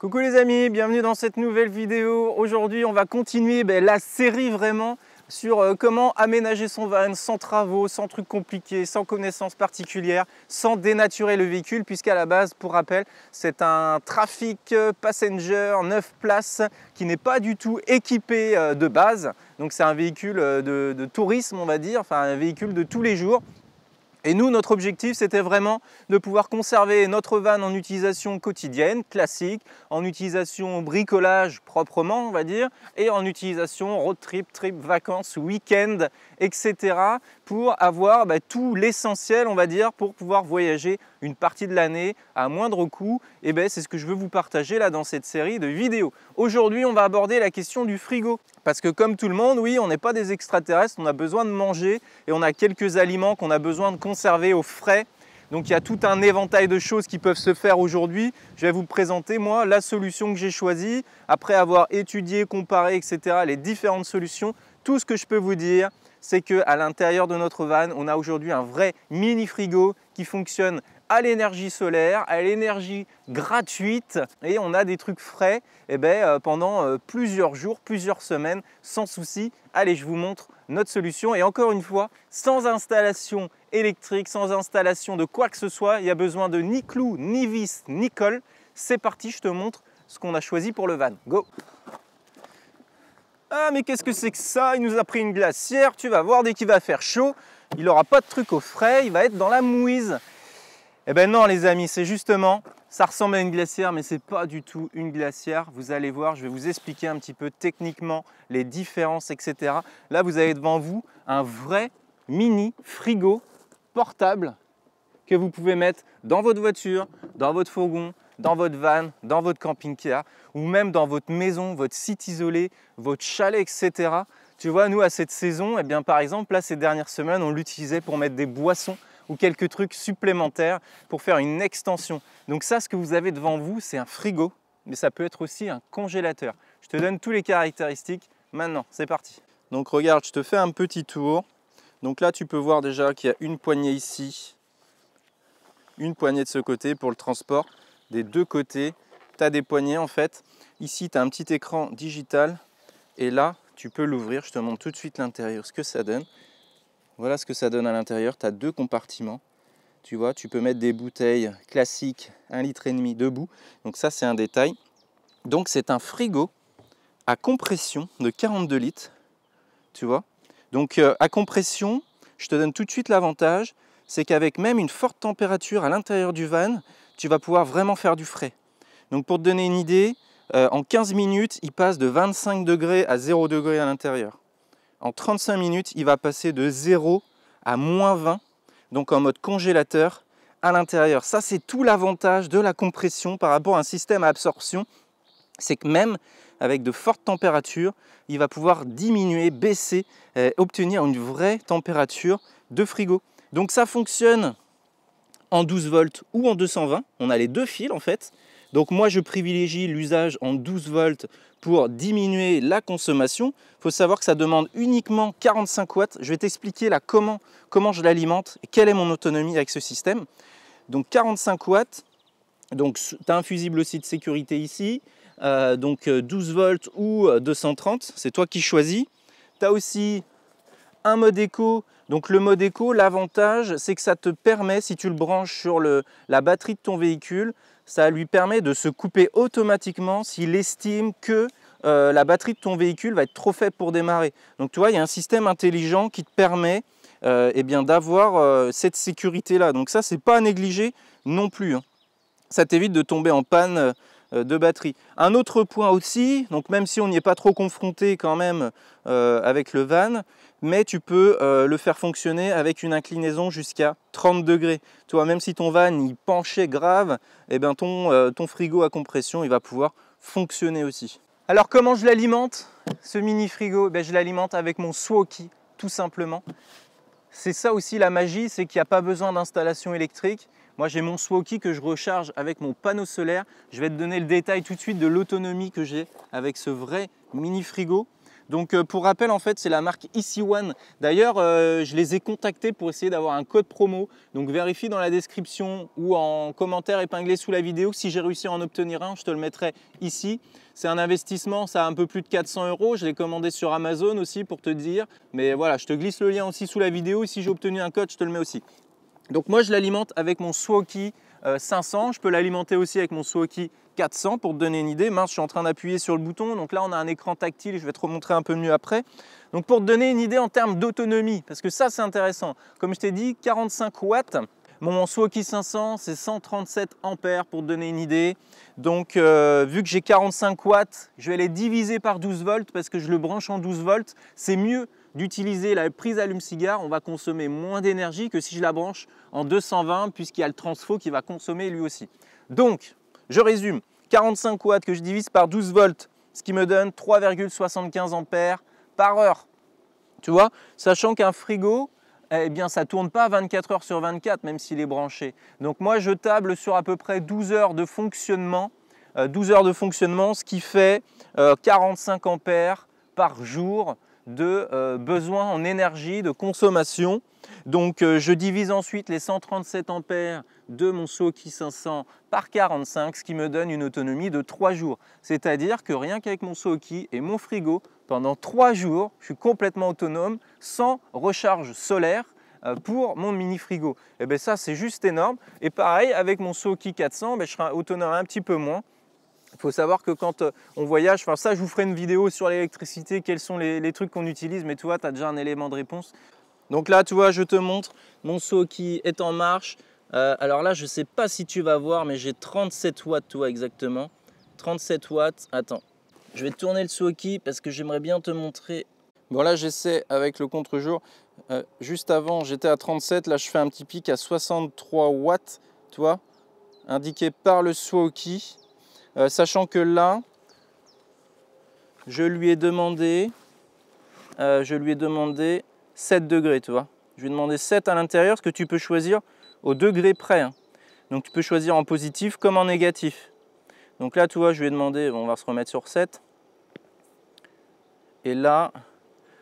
Coucou les amis, bienvenue dans cette nouvelle vidéo. Aujourd'hui, on va continuer ben, la série vraiment sur euh, comment aménager son van sans travaux, sans trucs compliqués, sans connaissances particulières, sans dénaturer le véhicule, puisqu'à la base, pour rappel, c'est un trafic euh, passenger 9 places qui n'est pas du tout équipé euh, de base. Donc c'est un véhicule de, de tourisme, on va dire, enfin un véhicule de tous les jours et nous, notre objectif, c'était vraiment de pouvoir conserver notre van en utilisation quotidienne, classique, en utilisation bricolage proprement, on va dire, et en utilisation road trip, trip, vacances, week-end, etc. pour avoir bah, tout l'essentiel, on va dire, pour pouvoir voyager une partie de l'année à moindre coût. Et ben, c'est ce que je veux vous partager là dans cette série de vidéos. Aujourd'hui, on va aborder la question du frigo. Parce que comme tout le monde, oui, on n'est pas des extraterrestres, on a besoin de manger et on a quelques aliments qu'on a besoin de conserver au frais. Donc il y a tout un éventail de choses qui peuvent se faire aujourd'hui. Je vais vous présenter moi la solution que j'ai choisie après avoir étudié, comparé, etc. les différentes solutions. Tout ce que je peux vous dire, c'est qu'à l'intérieur de notre van, on a aujourd'hui un vrai mini frigo qui fonctionne à l'énergie solaire, à l'énergie gratuite et on a des trucs frais et eh ben, euh, pendant euh, plusieurs jours, plusieurs semaines sans souci. Allez, je vous montre notre solution et encore une fois, sans installation électrique, sans installation de quoi que ce soit, il n'y a besoin de ni clous, ni vis, ni colle. C'est parti, je te montre ce qu'on a choisi pour le van. Go ah mais qu'est-ce que c'est que ça Il nous a pris une glacière, tu vas voir, dès qu'il va faire chaud, il n'aura pas de truc au frais, il va être dans la mouise. Eh bien non les amis, c'est justement, ça ressemble à une glacière mais c'est pas du tout une glacière. Vous allez voir, je vais vous expliquer un petit peu techniquement les différences, etc. Là vous avez devant vous un vrai mini frigo portable que vous pouvez mettre dans votre voiture, dans votre fourgon, dans votre van, dans votre camping-car ou même dans votre maison, votre site isolé, votre chalet, etc. Tu vois, nous à cette saison, eh bien, par exemple, là ces dernières semaines, on l'utilisait pour mettre des boissons ou quelques trucs supplémentaires pour faire une extension. Donc ça, ce que vous avez devant vous, c'est un frigo, mais ça peut être aussi un congélateur. Je te donne tous les caractéristiques maintenant, c'est parti. Donc regarde, je te fais un petit tour. Donc là, tu peux voir déjà qu'il y a une poignée ici, une poignée de ce côté pour le transport des deux côtés. Tu as des poignées en fait. Ici, tu as un petit écran digital et là, tu peux l'ouvrir. Je te montre tout de suite l'intérieur, ce que ça donne. Voilà ce que ça donne à l'intérieur. Tu as deux compartiments. Tu vois, tu peux mettre des bouteilles classiques, un litre et demi debout. Donc ça, c'est un détail. Donc c'est un frigo à compression de 42 litres. Tu vois Donc euh, à compression, je te donne tout de suite l'avantage, c'est qu'avec même une forte température à l'intérieur du van, tu vas pouvoir vraiment faire du frais. Donc pour te donner une idée, euh, en 15 minutes, il passe de 25 degrés à 0 degré à l'intérieur. En 35 minutes, il va passer de 0 à moins 20, donc en mode congélateur à l'intérieur. Ça, c'est tout l'avantage de la compression par rapport à un système à absorption. C'est que même avec de fortes températures, il va pouvoir diminuer, baisser, euh, obtenir une vraie température de frigo. Donc ça fonctionne en 12 volts ou en 220. On a les deux fils en fait. Donc moi, je privilégie l'usage en 12 volts pour diminuer la consommation. Il faut savoir que ça demande uniquement 45 watts. Je vais t'expliquer là comment, comment je l'alimente et quelle est mon autonomie avec ce système. Donc 45 watts. Donc tu as un fusible aussi de sécurité ici. Euh, donc 12 euh, volts ou 230. Euh, c'est toi qui choisis. Tu as aussi un mode éco. Donc le mode éco, l'avantage, c'est que ça te permet, si tu le branches sur la batterie de ton véhicule, ça lui permet de se couper automatiquement s'il estime que euh, la batterie de ton véhicule va être trop faible pour démarrer. Donc tu vois, il y a un système intelligent qui te permet euh, eh bien d'avoir euh, cette sécurité-là. Donc ça, c'est pas à négliger non plus. Hein. Ça t'évite de tomber en panne de batterie. Un autre point aussi, donc même si on n'y est pas trop confronté quand même avec le van, mais tu peux euh, le faire fonctionner avec une inclinaison jusqu'à 30 degrés. Toi, même si ton van y penchait grave, eh ben, euh, ton, frigo à compression il va pouvoir fonctionner aussi. Alors comment je l'alimente ce mini frigo eh ben, Je l'alimente avec mon Swoki tout simplement. C'est ça aussi la magie, c'est qu'il n'y a pas besoin d'installation électrique. Moi j'ai mon Swoki que je recharge avec mon panneau solaire. Je vais te donner le détail tout de suite de l'autonomie que j'ai avec ce vrai mini frigo. Donc euh, pour rappel, en fait, c'est la marque EC1. D'ailleurs, euh, je les ai contactés pour essayer d'avoir un code promo. Donc vérifie dans la description ou en commentaire épinglé sous la vidéo. Si j'ai réussi à en obtenir un, je te le mettrai ici. C'est un investissement, ça a un peu plus de 400 euros. Je l'ai commandé sur Amazon aussi pour te dire. Mais voilà, je te glisse le lien aussi sous la vidéo. Et si j'ai obtenu un code, je te le mets aussi. Donc moi, je l'alimente avec mon Swoki 500. Euh, je peux l'alimenter aussi avec mon soki 400 pour te donner une idée. Mince, je suis en train d'appuyer sur le bouton. Donc là, on a un écran tactile. Je vais te remontrer un peu mieux après. Donc pour te donner une idée en termes d'autonomie, parce que ça, c'est intéressant. Comme je t'ai dit, 45 watts. Mon Suoki 500, c'est 137 ampères pour te donner une idée. Donc, euh, vu que j'ai 45 watts, je vais les diviser par 12 volts parce que je le branche en 12 volts. C'est mieux d'utiliser la prise allume-cigare, on va consommer moins d'énergie que si je la branche en 220 puisqu'il y a le transfo qui va consommer lui aussi. Donc, je résume, 45 watts que je divise par 12 volts, ce qui me donne 3,75 ampères par heure. Tu vois, sachant qu'un frigo, eh bien, ça tourne pas 24 heures sur 24, même s'il est branché. Donc moi, je table sur à peu près 12 heures de fonctionnement, 12 euh, heures de fonctionnement, ce qui fait 45 euh, ampères par jour de euh, besoins besoin en énergie, de consommation. Donc euh, je divise ensuite les 137 ampères de mon Soki 500 par 45, ce qui me donne une autonomie de 3 jours. C'est-à-dire que rien qu'avec mon Soki et mon frigo, pendant 3 jours, je suis complètement autonome sans recharge solaire euh, pour mon mini frigo. Et eh bien ça c'est juste énorme. Et pareil avec mon Soki 400, ben, je serai autonome un petit peu moins faut savoir que quand euh, on voyage, enfin ça je vous ferai une vidéo sur l'électricité, quels sont les, trucs qu'on utilise, mais tu vois, tu as déjà un élément de réponse. Donc là, tu vois, je te montre mon Soki est en marche. Euh, alors là, je ne sais pas si tu vas voir, mais j'ai 37 watts, toi exactement. 37 watts, attends. Je vais tourner le Soki parce que j'aimerais bien te montrer. Bon là, j'essaie avec le contre-jour. Euh, juste avant, j'étais à 37, là je fais un petit pic à 63 watts, toi, indiqué par le Swoki. Euh, sachant que là, je lui ai demandé, euh, je lui ai demandé 7 degrés, tu vois. Je lui ai demandé 7 à l'intérieur, ce que tu peux choisir au degré près. Hein. Donc tu peux choisir en positif comme en négatif. Donc là, tu vois, je lui ai demandé, on va se remettre sur 7. Et là,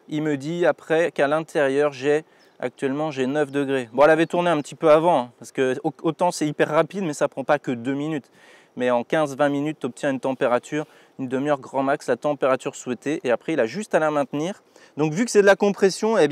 il me dit après qu'à l'intérieur, j'ai actuellement j'ai 9 degrés. Bon, elle avait tourné un petit peu avant, hein, parce que autant c'est hyper rapide, mais ça prend pas que 2 minutes mais en 15-20 minutes, tu obtiens une température, une demi-heure grand max, la température souhaitée, et après, il a juste à la maintenir. Donc, vu que c'est de la compression, eh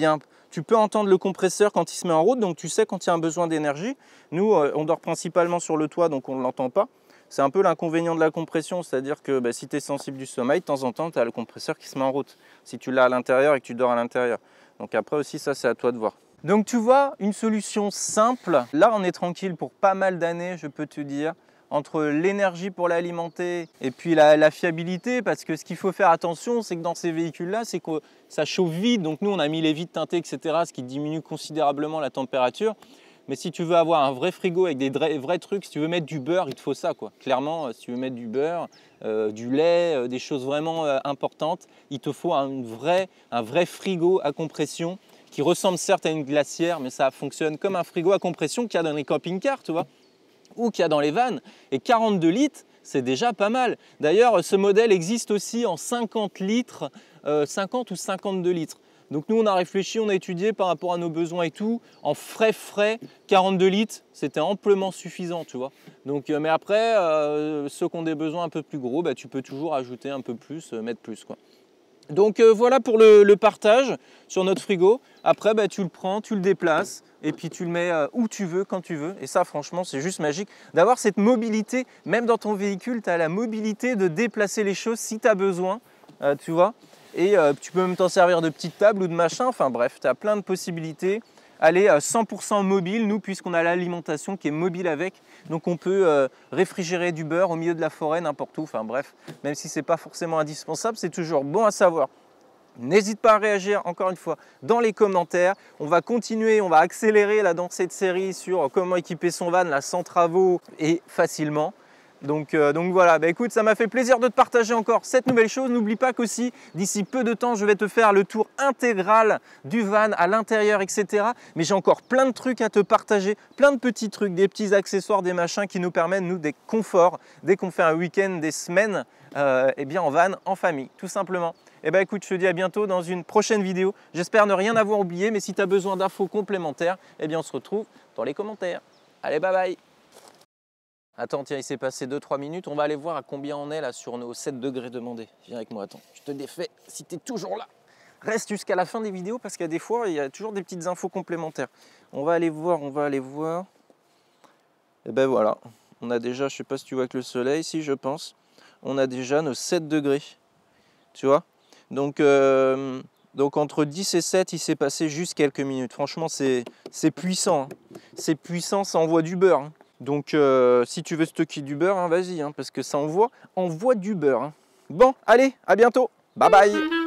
tu peux entendre le compresseur quand il se met en route, donc tu sais quand il y a un besoin d'énergie. Nous, euh, on dort principalement sur le toit, donc on ne l'entend pas. C'est un peu l'inconvénient de la compression, c'est-à-dire que bah, si tu es sensible du sommeil, de temps en temps, tu as le compresseur qui se met en route, si tu l'as à l'intérieur et que tu dors à l'intérieur. Donc après aussi, ça, c'est à toi de voir. Donc tu vois, une solution simple. Là, on est tranquille pour pas mal d'années, je peux te dire entre l'énergie pour l'alimenter et puis la, fiabilité, parce que ce qu'il faut faire attention, c'est que dans ces véhicules-là, c'est que ça chauffe vite. Donc nous, on a mis les vides teintées, etc., ce qui diminue considérablement la température. Mais si tu veux avoir un vrai frigo avec des vrais trucs, si tu veux mettre du beurre, il te faut ça. Quoi. Clairement, euh, si tu veux mettre du beurre, euh, du lait, euh, des choses vraiment importantes, il te faut un vrai, un vrai frigo à compression qui ressemble certes à une glacière, mais ça fonctionne comme un frigo à compression qu'il y a dans les camping-cars, tu vois ou qu'il y a dans les vannes. Et 42 litres, c'est déjà pas mal. D'ailleurs, ce modèle existe aussi en 50 litres, 50 euh, ou 52 litres. Donc nous, on a réfléchi, on a étudié par rapport à nos besoins et tout. En frais frais, 42 litres, c'était amplement suffisant, tu vois. Donc, euh, mais après, euh, ceux qui ont des besoins un peu plus gros, bah, tu peux toujours ajouter un peu plus, mettre plus, quoi. Donc euh, voilà pour le, partage sur notre frigo. Après, bah, tu le prends, tu le déplaces et puis tu le mets euh, où tu veux, quand tu veux. Et ça, franchement, c'est juste magique d'avoir cette mobilité. Même dans ton véhicule, tu as la mobilité de déplacer les choses si tu as besoin, euh, tu vois. Et tu peux même t'en servir de petite table ou de machin. Enfin bref, tu as plein de possibilités elle est 100% mobile, nous, puisqu'on a l'alimentation qui est mobile avec. Donc on peut euh, réfrigérer du beurre au milieu de la forêt, n'importe où. Enfin bref, même si ce n'est pas forcément indispensable, c'est toujours bon à savoir. N'hésite pas à réagir encore une fois dans les commentaires. On va continuer, on va accélérer là dans cette série sur euh, comment équiper son van là sans travaux et facilement. Euh, donc, voilà, bah, écoute, ça m'a fait plaisir de te partager encore cette nouvelle chose. N'oublie pas qu'aussi, d'ici peu de temps, je vais te faire le tour intégral du van à l'intérieur, etc. Mais j'ai encore plein de trucs à te partager, plein de petits trucs, des petits accessoires, des machins qui nous permettent, nous, des conforts dès qu'on fait un week-end, des semaines, euh, eh bien en van, en famille, tout simplement. Et eh bah ben, écoute, je te dis à bientôt dans une prochaine vidéo. J'espère ne rien avoir oublié, mais si tu as besoin d'infos complémentaires, eh bien on se retrouve dans les commentaires. Allez, bye bye Attends, tiens, il s'est passé 2-3 minutes. On va aller voir à combien on est là sur nos 7 degrés demandés. Viens avec moi, attends. Je te défais si tu es toujours là. Reste jusqu'à la fin des vidéos parce qu'il y a des fois, il y a toujours des petites infos complémentaires. On va aller voir, on va aller voir. Et eh ben voilà. On a déjà, je sais pas si tu vois que le soleil, si je pense, on a déjà nos 7 degrés. Tu vois donc, euh, donc entre 10 et 7, il s'est passé juste quelques minutes. Franchement, c'est puissant. Hein. C'est puissant, ça envoie du beurre. Hein. Donc euh, si tu veux stocker du beurre, hein, vas-y, hein, parce que ça envoie, envoie du beurre. Hein. Bon, allez, à bientôt. Bye bye